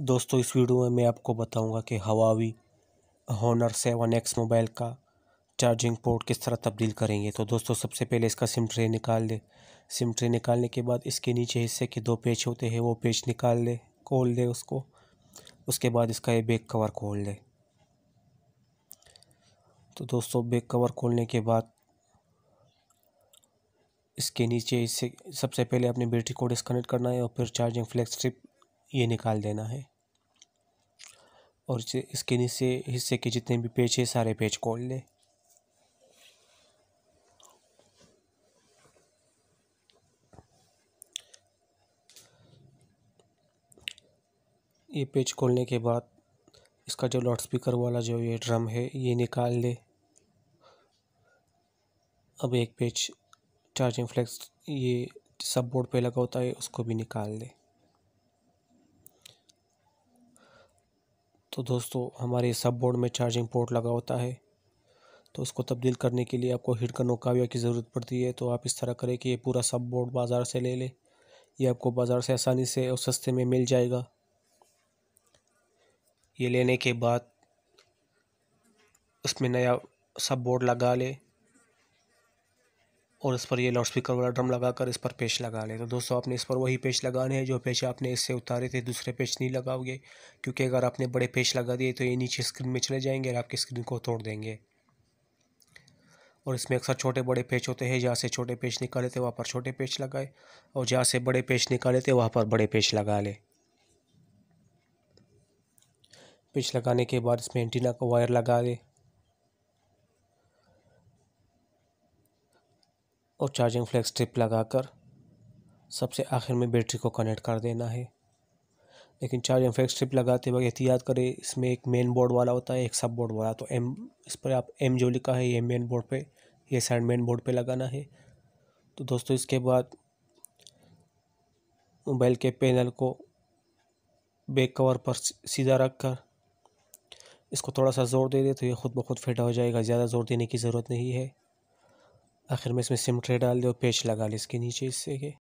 दोस्तों इस वीडियो में मैं आपको बताऊंगा कि Huawei Honor seven X mobile का चार्जिंग पोर्ट किस तरह तब्दील करेंगे तो दोस्तों सबसे पहले इसका सिम ट्रे निकाल लें सिम ट्रे निकालने के बाद इसके नीचे हिस्से के दो पेज होते हैं वो पेज निकाल लें खोल दे उसको उसके बाद इसका ये बैक कवर खोल लें तो दोस्तों बैक कवर खोलने के बाद इसके नीचे इससे सबसे पहले अपनी बैटरी को डिस्कनेक्ट करना है और फिर चार्जिंग फ्लैक्स स्ट्रिप ये निकाल देना है और इसके नीचे हिस्से के जितने भी पेज है सारे पेज खोल लें ये पेज खोलने के बाद इसका जो लाउड स्पीकर वाला जो ये ड्रम है ये निकाल ले अब एक पेज चार्जिंग फ्लैक्स ये सब बोर्ड पे लगा होता है उसको भी निकाल ले तो दोस्तों हमारे सब बोर्ड में चार्जिंग पोर्ट लगा होता है तो उसको तब्दील करने के लिए आपको हिट का नोकाविया की ज़रूरत पड़ती है तो आप इस तरह करें कि ये पूरा सब बोर्ड बाज़ार से ले लें ये आपको बाज़ार से आसानी से और सस्ते में मिल जाएगा ये लेने के बाद उसमें नया सब बोर्ड लगा ले और इस पर ये लाउड स्पीकर वाला ड्रम लगाकर इस पर पेच लगा ले तो दोस्तों आपने इस पर वही पेच लगाने हैं जो पेच आपने इससे उतारे थे दूसरे पेच नहीं लगाओगे क्योंकि अगर आपने बड़े पेच लगा दिए तो ये नीचे स्क्रीन में चले जाएंगे और आपकी स्क्रीन को तोड़ देंगे और इसमें अक्सर छोटे बड़े पेच होते हैं जहाँ से छोटे पेच निकाले थे वहाँ पर छोटे पेच लगाए और जहाँ से बड़े पेच निकाले थे वहाँ पर बड़े पेच लगा ले पेच लगाने के बाद इसमें एंटीना का वायर लगा दे और चार्जिंग ट्रिप लगा लगाकर सबसे आखिर में बैटरी को कनेक्ट कर देना है लेकिन चार्जिंग फ्लैक्स ट्रिप लगाते वक्त एहतियात करें इसमें एक मेन बोर्ड वाला होता है एक सब बोर्ड वाला तो एम इस पर आप एम जो लिखा है ये मेन बोर्ड पे ये साइड मेन बोर्ड पे लगाना है तो दोस्तों इसके बाद मोबाइल के पैनल को बैक कवर पर सीधा रख कर इसको थोड़ा सा ज़ोर दे दे तो ये ख़ुद ब खुद फिट हो जाएगा ज़्यादा ज़ोर देने की ज़रूरत नहीं है आखिर में इसमें सिम ट्रे डाल दो पेच लगा लो इसके नीचे इससे के